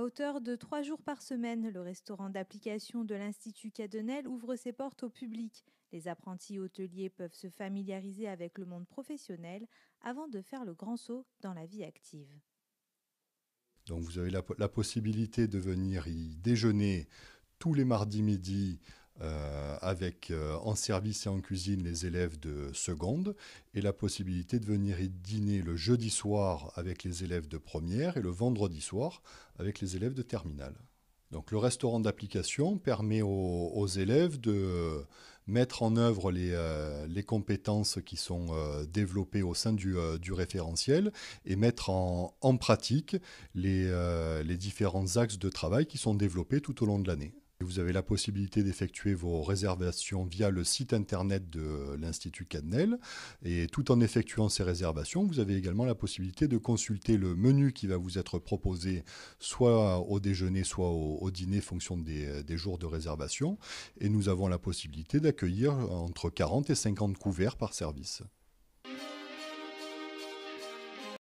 À hauteur de trois jours par semaine, le restaurant d'application de l'Institut Cadenel ouvre ses portes au public. Les apprentis hôteliers peuvent se familiariser avec le monde professionnel avant de faire le grand saut dans la vie active. Donc vous avez la possibilité de venir y déjeuner tous les mardis midi euh, avec euh, en service et en cuisine les élèves de seconde et la possibilité de venir y dîner le jeudi soir avec les élèves de première et le vendredi soir avec les élèves de terminale. Donc le restaurant d'application permet aux, élèves de mettre en œuvre les, euh, compétences qui sont développées au sein du, référentiel et mettre en, pratique les différents axes de travail qui sont développés tout au long de l'année. Vous avez la possibilité d'effectuer vos réservations via le site internet de l'Institut Cadnel. Et tout en effectuant ces réservations, vous avez également la possibilité de consulter le menu qui va vous être proposé soit au déjeuner, soit au, dîner, fonction des, jours de réservation. Et nous avons la possibilité d'accueillir entre 40 et 50 couverts par service.